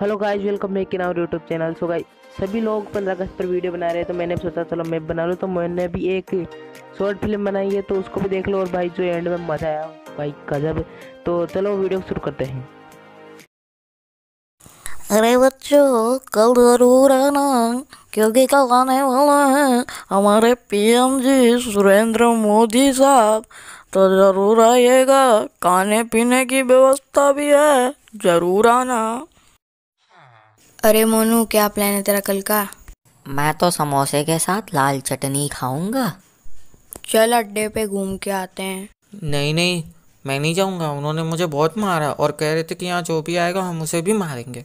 Hello guys welcome back in our YouTube channel so guys सभी लोग पंद्रह अगस्त पर वीडियो बना रहे हैं तो मैंने सोचा चलो मैं बना लूँ तो मैंने भी एक शॉर्ट फिल्म बनाई है तो उसको भी देख लो और भाई जो एंड में मज़ा आया भाई गजब तो चलो वीडियो शुरू करते हैं अरे बच्चों कल जरूर आना क्योंकि कल आने वाला है हमारे पीएम जी सुरेंद्र मोदी साहब तो ज़रूर आइएगा खाने पीने की व्यवस्था भी है ज़रूर आना अरे मोनू क्या प्लान है तेरा कल का मैं तो समोसे के साथ लाल चटनी खाऊंगा चल अड्डे पे घूम के आते हैं नहीं नहीं मैं नहीं जाऊंगा उन्होंने मुझे बहुत मारा और कह रहे थे कि यहाँ जो भी आएगा हम उसे भी मारेंगे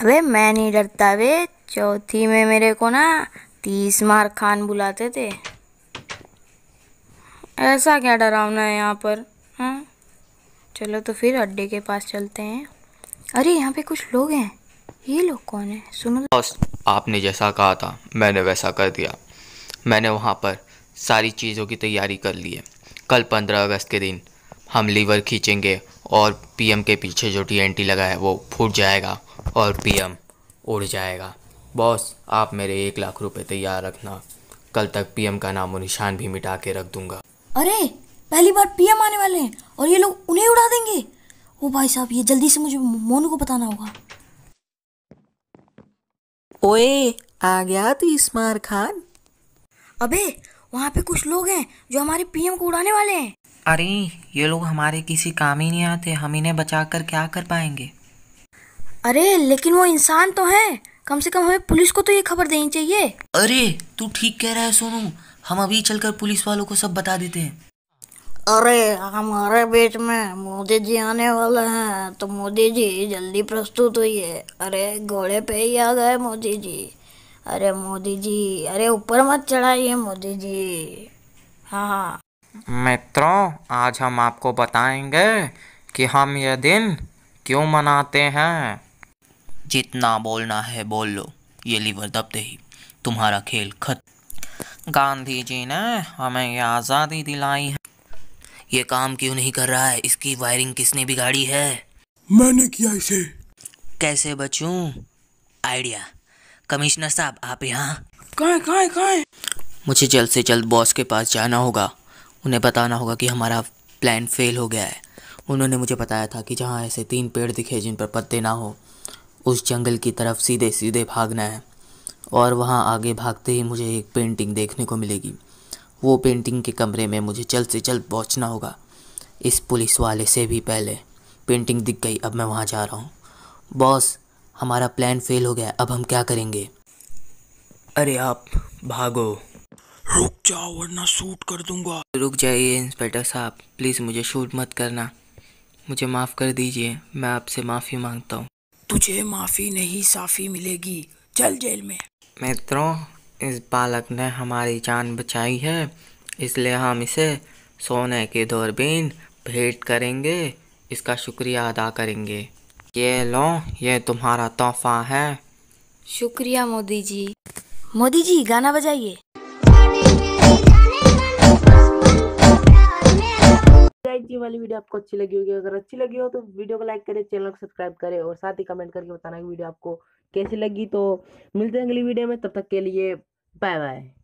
अबे मैं नहीं डरता वे चौथी में मेरे को ना तीस मार खान बुलाते थे ऐसा क्या डरावना है यहाँ पर हाँ चलो तो फिर अड्डे के पास चलते हैं अरे यहाँ पे कुछ लोग हैं ये लोग कौन है सुनो बॉस तो। आपने जैसा कहा था मैंने वैसा कर दिया मैंने वहाँ पर सारी चीज़ों की तैयारी कर ली है कल पंद्रह अगस्त के दिन हम लीवर खींचेंगे और पीएम के पीछे जो टीएनटी लगा है वो फूट जाएगा और पीएम उड़ जाएगा बॉस आप मेरे एक लाख रुपए तैयार रखना कल तक पीएम का नाम और निशान भी मिटा के रख दूंगा अरे पहली बार पीएम आने वाले हैं और ये लोग उन्हें उड़ा देंगे ओ भाई साहब ये जल्दी से मुझे मोनू को बताना होगा ओए आ गया तो इसमार खान अबे वहाँ पे कुछ लोग हैं जो हमारे पीएम को उड़ाने वाले हैं अरे ये लोग हमारे किसी काम ही नहीं आते हम इन्हें बचा कर क्या कर पाएंगे अरे लेकिन वो इंसान तो हैं कम से कम हमें पुलिस को तो ये खबर देनी चाहिए अरे तू ठीक कह रहा है सोनू हम अभी चलकर पुलिस वालों को सब बता देते हैं अरे हमारे बीच में मोदी जी आने वाले हैं तो मोदी जी जल्दी प्रस्तुत हुई अरे घोड़े पे ही आ गए मोदी जी अरे मोदी जी अरे ऊपर मत चढ़ाइए मोदी जी हाँ मित्रों आज हम आपको बताएंगे कि हम यह दिन क्यों मनाते हैं जितना बोलना है बोल लो ये लीवर दबते ही तुम्हारा खेल खत्म गांधी जी ने हमें ये आज़ादी दिलाई है ये काम क्यों नहीं कर रहा है इसकी वायरिंग किसने बिगाड़ी है मैंने किया इसे कैसे बचू आइडिया कमिश्नर साहब आप यहाँ मुझे जल्द से जल्द बॉस के पास जाना होगा उन्हें बताना होगा कि हमारा प्लान फेल हो गया है उन्होंने मुझे बताया था कि जहाँ ऐसे तीन पेड़ दिखे जिन पर पत्ते ना हो उस जंगल की तरफ सीधे सीधे भागना है और वहाँ आगे भागते ही मुझे एक पेंटिंग देखने को मिलेगी वो पेंटिंग के कमरे में मुझे जल्द से जल्द पहुंचना होगा इस पुलिस वाले से भी पहले पेंटिंग दिख गई अब मैं वहाँ जा रहा हूँ बॉस हमारा प्लान फेल हो गया अब हम क्या करेंगे अरे आप भागो रुक जाओ वरना शूट कर दूंगा रुक जाइए इंस्पेक्टर साहब प्लीज़ मुझे शूट मत करना मुझे माफ़ कर दीजिए मैं आपसे माफ़ी मांगता हूँ तुझे माफ़ी नहीं साफ़ी मिलेगी चल जेल में मित्रों इस बालक ने हमारी जान बचाई है इसलिए हम इसे सोने के दूरबीन भेंट करेंगे इसका शुक्रिया अदा करेंगे ये लो ये तुम्हारा तोहफा है शुक्रिया मोदी जी मोदी जी गाना बजाइए ये वाली वीडियो आपको अच्छी लगी होगी अगर अच्छी लगी हो तो वीडियो को लाइक करें चैनल को सब्सक्राइब करें और साथ ही कमेंट करके बताना कि वीडियो आपको कैसी लगी तो मिलते हैं अगली वीडियो में तब तक के लिए Bye bye.